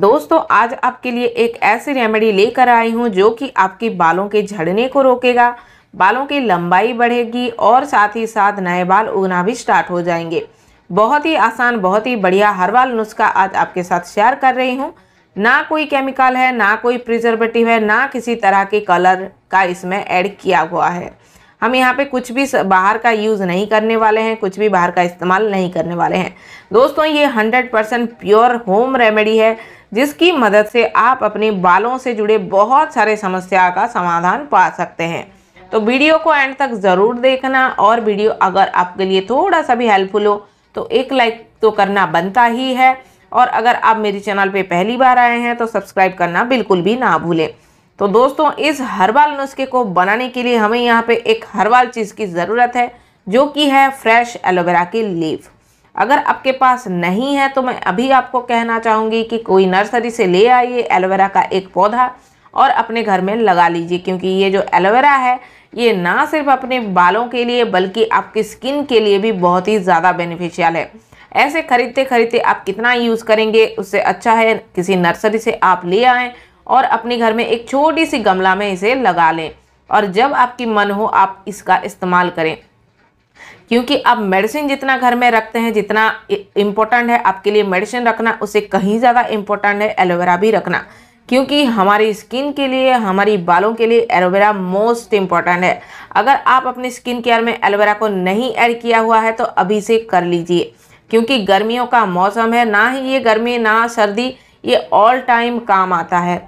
दोस्तों आज आपके लिए एक ऐसी रेमेडी लेकर आई हूँ जो कि आपके बालों के झड़ने को रोकेगा बालों की लंबाई बढ़ेगी और साथ ही साथ नए बाल उगना भी स्टार्ट हो जाएंगे बहुत ही आसान बहुत ही बढ़िया बाल नुस्खा आज आपके साथ शेयर कर रही हूँ ना कोई केमिकल है ना कोई प्रिजर्वेटिव है ना किसी तरह के कलर का इसमें ऐड किया हुआ है हम यहाँ पे कुछ भी बाहर का यूज़ नहीं करने वाले हैं कुछ भी बाहर का इस्तेमाल नहीं करने वाले हैं दोस्तों ये 100% प्योर होम रेमेडी है जिसकी मदद से आप अपने बालों से जुड़े बहुत सारे समस्या का समाधान पा सकते हैं तो वीडियो को एंड तक ज़रूर देखना और वीडियो अगर आपके लिए थोड़ा सा भी हेल्पफुल हो तो एक लाइक तो करना बनता ही है और अगर आप मेरे चैनल पे पहली बार आए हैं तो सब्सक्राइब करना बिल्कुल भी ना भूलें तो दोस्तों इस हर्बल नुस्खे को बनाने के लिए हमें यहाँ पे एक हर्बल चीज़ की ज़रूरत है जो कि है फ्रेश एलोवेरा की लीफ अगर आपके पास नहीं है तो मैं अभी आपको कहना चाहूँगी कि कोई नर्सरी से ले आइए एलोवेरा का एक पौधा और अपने घर में लगा लीजिए क्योंकि ये जो एलोवेरा है ये ना सिर्फ अपने बालों के लिए बल्कि आपकी स्किन के लिए भी बहुत ही ज़्यादा बेनिफिशियल है ऐसे खरीदते खरीदते आप कितना यूज़ करेंगे उससे अच्छा है किसी नर्सरी से आप ले आएँ और अपने घर में एक छोटी सी गमला में इसे लगा लें और जब आपकी मन हो आप इसका इस्तेमाल करें क्योंकि आप मेडिसिन जितना घर में रखते हैं जितना इम्पोर्टेंट है आपके लिए मेडिसिन रखना उससे कहीं ज़्यादा इम्पोर्टेंट है एलोवेरा भी रखना क्योंकि हमारी स्किन के लिए हमारी बालों के लिए एलोवेरा मोस्ट इम्पॉर्टेंट है अगर आप अपने स्किन केयर में एलोवेरा को नहीं ऐड किया हुआ है तो अभी से कर लीजिए क्योंकि गर्मियों का मौसम है ना ही ये गर्मी ना सर्दी ये ऑल टाइम काम आता है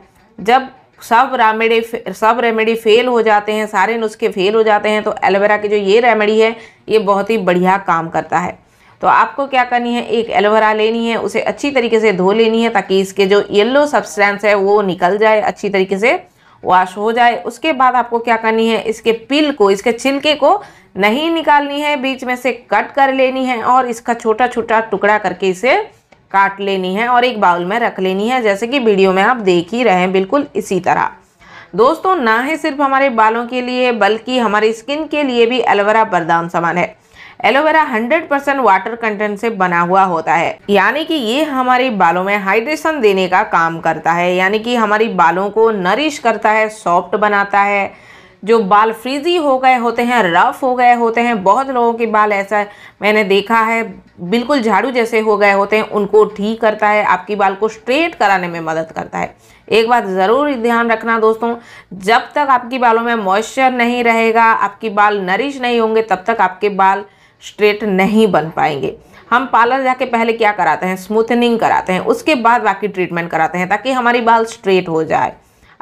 जब सब रेमेडी सब रेमेडी फेल हो जाते हैं सारे नुस्खे फेल हो जाते हैं तो एलोवेरा की जो ये रेमेडी है ये बहुत ही बढ़िया काम करता है तो आपको क्या करनी है एक एलोवेरा लेनी है उसे अच्छी तरीके से धो लेनी है ताकि इसके जो येल्लो सब्सटेंस है वो निकल जाए अच्छी तरीके से वॉश हो जाए उसके बाद आपको क्या करनी है इसके पिल को इसके छिलके को नहीं निकालनी है बीच में से कट कर लेनी है और इसका छोटा छोटा टुकड़ा करके इसे काट लेनी है और एक बाउल में रख लेनी है जैसे कि वीडियो में आप देख ही रहे हैं बिल्कुल इसी तरह दोस्तों ना ही सिर्फ हमारे बालों के लिए बल्कि हमारी स्किन के लिए भी एलोवेरा बरदान समान है एलोवेरा 100 परसेंट वाटर कंटेंट से बना हुआ होता है यानी कि ये हमारे बालों में हाइड्रेशन देने का काम करता है यानी कि हमारी बालों को नरिश करता है सॉफ्ट बनाता है जो बाल फ्रीजी हो गए होते हैं रफ हो गए होते हैं बहुत लोगों के बाल ऐसा मैंने देखा है बिल्कुल झाड़ू जैसे हो गए होते हैं उनको ठीक करता है आपकी बाल को स्ट्रेट कराने में मदद करता है एक बात ज़रूर ध्यान रखना दोस्तों जब तक आपकी बालों में मॉइस्चर नहीं रहेगा आपकी बाल नरिश नहीं होंगे तब तक आपके बाल स्ट्रेट नहीं बन पाएंगे हम पार्लर जाके पहले क्या कराते हैं स्मूथनिंग कराते हैं उसके बाद बाकी ट्रीटमेंट कराते हैं ताकि हमारी बाल स्ट्रेट हो जाए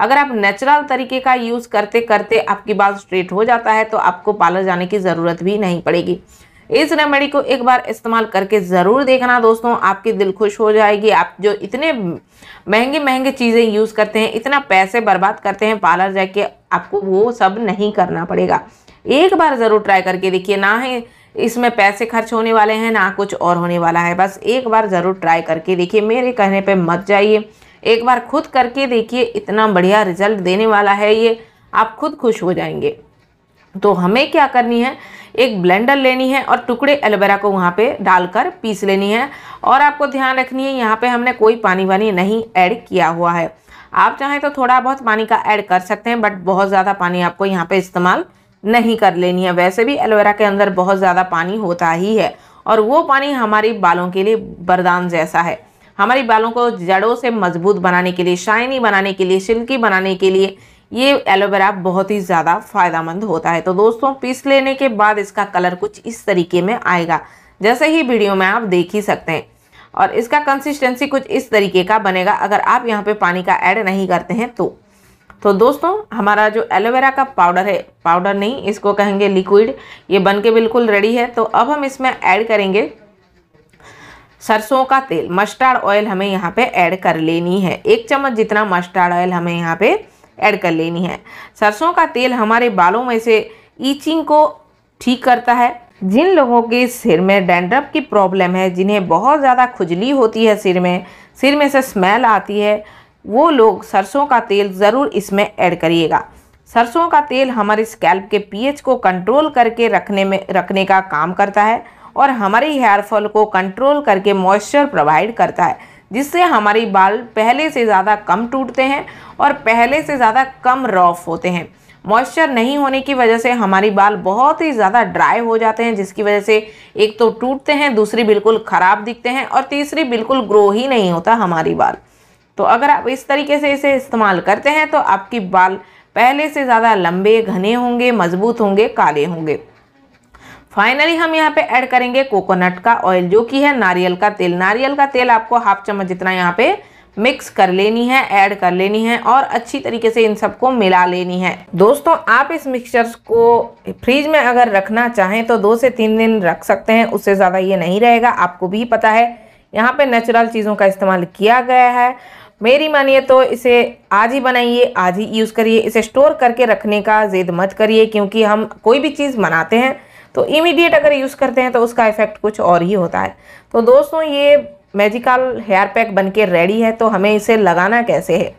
अगर आप नेचुरल तरीके का यूज़ करते करते आपकी बाल स्ट्रेट हो जाता है तो आपको पार्लर जाने की ज़रूरत भी नहीं पड़ेगी इस रेमेडी को एक बार इस्तेमाल करके ज़रूर देखना दोस्तों आपकी दिल खुश हो जाएगी आप जो इतने महंगे महंगे चीज़ें यूज़ करते हैं इतना पैसे बर्बाद करते हैं पार्लर जाके आपको वो सब नहीं करना पड़ेगा एक बार ज़रूर ट्राई करके देखिए ना ही इसमें पैसे खर्च होने वाले हैं ना कुछ और होने वाला है बस एक बार ज़रूर ट्राई करके देखिए मेरे कहने पर मत जाइए एक बार खुद करके देखिए इतना बढ़िया रिजल्ट देने वाला है ये आप खुद खुश हो जाएंगे तो हमें क्या करनी है एक ब्लेंडर लेनी है और टुकड़े एलोवेरा को वहाँ पे डालकर पीस लेनी है और आपको ध्यान रखनी है यहाँ पे हमने कोई पानी वानी नहीं ऐड किया हुआ है आप चाहें तो थोड़ा बहुत पानी का ऐड कर सकते हैं बट बहुत ज़्यादा पानी आपको यहाँ पे इस्तेमाल नहीं कर लेनी है वैसे भी एलोवेरा के अंदर बहुत ज़्यादा पानी होता ही है और वो पानी हमारी बालों के लिए बरदान जैसा है हमारे बालों को जड़ों से मजबूत बनाने के लिए शाइनी बनाने के लिए सिल्की बनाने के लिए ये एलोवेरा बहुत ही ज़्यादा फायदामंद होता है तो दोस्तों पीस लेने के बाद इसका कलर कुछ इस तरीके में आएगा जैसे ही वीडियो में आप देख ही सकते हैं और इसका कंसिस्टेंसी कुछ इस तरीके का बनेगा अगर आप यहाँ पे पानी का ऐड नहीं करते हैं तो तो दोस्तों हमारा जो एलोवेरा का पाउडर है पाउडर नहीं इसको कहेंगे लिक्विड ये बन के बिल्कुल रेडी है तो अब हम इसमें ऐड करेंगे सरसों का तेल मस्टर्ड ऑयल हमें यहाँ पे ऐड कर लेनी है एक चम्मच जितना मस्टर्ड ऑयल हमें यहाँ पे ऐड कर लेनी है सरसों का तेल हमारे बालों में से ईचिंग को ठीक करता है जिन लोगों के सिर में डेंड्रप की प्रॉब्लम है जिन्हें बहुत ज़्यादा खुजली होती है सिर में सिर में से स्मेल आती है वो लोग सरसों का तेल ज़रूर इसमें ऐड करिएगा सरसों का तेल हमारे स्कैल्प के पीएच को कंट्रोल करके रखने में रखने का काम करता है और हमारे हेयरफॉल को कंट्रोल करके मॉइस्चर प्रोवाइड करता है जिससे हमारे बाल पहले से ज़्यादा कम टूटते हैं और पहले से ज़्यादा कम रॉफ होते हैं मॉइस्चर नहीं होने की वजह से हमारी बाल बहुत ही ज़्यादा ड्राई हो जाते हैं जिसकी वजह से एक तो टूटते हैं दूसरी बिल्कुल ख़राब दिखते हैं और तीसरी बिल्कुल ग्रो ही नहीं होता हमारी बाल तो अगर आप इस तरीके से इसे इस्तेमाल करते हैं तो आपकी बाल पहले से ज़्यादा लंबे घने होंगे मजबूत होंगे काले होंगे फाइनली हम यहाँ पे ऐड करेंगे कोकोनट का ऑयल जो कि है नारियल का तेल नारियल का तेल आपको हाफ चम्मच जितना यहाँ पे मिक्स कर लेनी है ऐड कर लेनी है और अच्छी तरीके से इन सबको मिला लेनी है दोस्तों आप इस मिक्सचर्स को फ्रीज में अगर रखना चाहें तो दो से तीन दिन रख सकते हैं उससे ज़्यादा ये नहीं रहेगा आपको भी पता है यहाँ पे नेचुरल चीज़ों का इस्तेमाल किया गया है मेरी मानिए तो इसे आज ही बनाइए आज ही यूज़ करिए इसे स्टोर करके रखने का जेद मत करिए क्योंकि हम कोई भी चीज़ बनाते हैं तो इमीडिएट अगर यूज़ करते हैं तो उसका इफेक्ट कुछ और ही होता है तो दोस्तों ये मेजिकल हेयर पैक बन के रेडी है तो हमें इसे लगाना कैसे है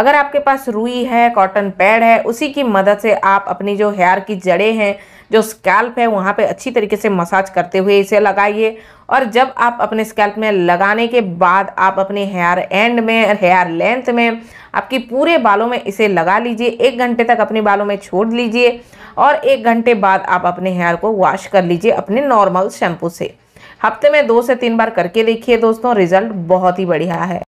अगर आपके पास रुई है कॉटन पैड है उसी की मदद से आप अपनी जो हेयर की जड़ें हैं जो स्कैल्प है वहाँ पे अच्छी तरीके से मसाज करते हुए इसे लगाइए और जब आप अपने स्कैल्प में लगाने के बाद आप अपने हेयर एंड में हेयर लेंथ में आपकी पूरे बालों में इसे लगा लीजिए एक घंटे तक अपने बालों में छोड़ लीजिए और एक घंटे बाद आप अपने हेयर को वॉश कर लीजिए अपने नॉर्मल शैम्पू से हफ्ते में दो से तीन बार करके देखिए दोस्तों रिजल्ट बहुत ही बढ़िया है